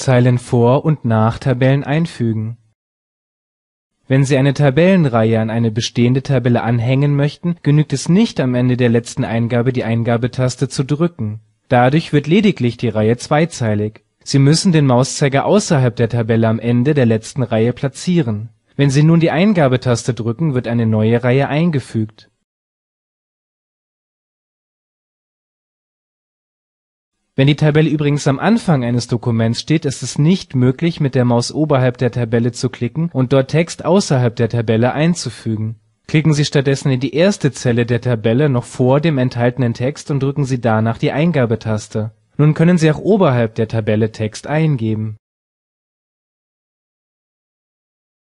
Zeilen vor und nach Tabellen einfügen. Wenn Sie eine Tabellenreihe an eine bestehende Tabelle anhängen möchten, genügt es nicht, am Ende der letzten Eingabe die Eingabetaste zu drücken. Dadurch wird lediglich die Reihe zweizeilig. Sie müssen den Mauszeiger außerhalb der Tabelle am Ende der letzten Reihe platzieren. Wenn Sie nun die Eingabetaste drücken, wird eine neue Reihe eingefügt Wenn die Tabelle übrigens am Anfang eines Dokuments steht, ist es nicht möglich, mit der Maus oberhalb der Tabelle zu klicken und dort Text außerhalb der Tabelle einzufügen. Klicken Sie stattdessen in die erste Zelle der Tabelle noch vor dem enthaltenen Text und drücken Sie danach die Eingabetaste. Nun können Sie auch oberhalb der Tabelle Text eingeben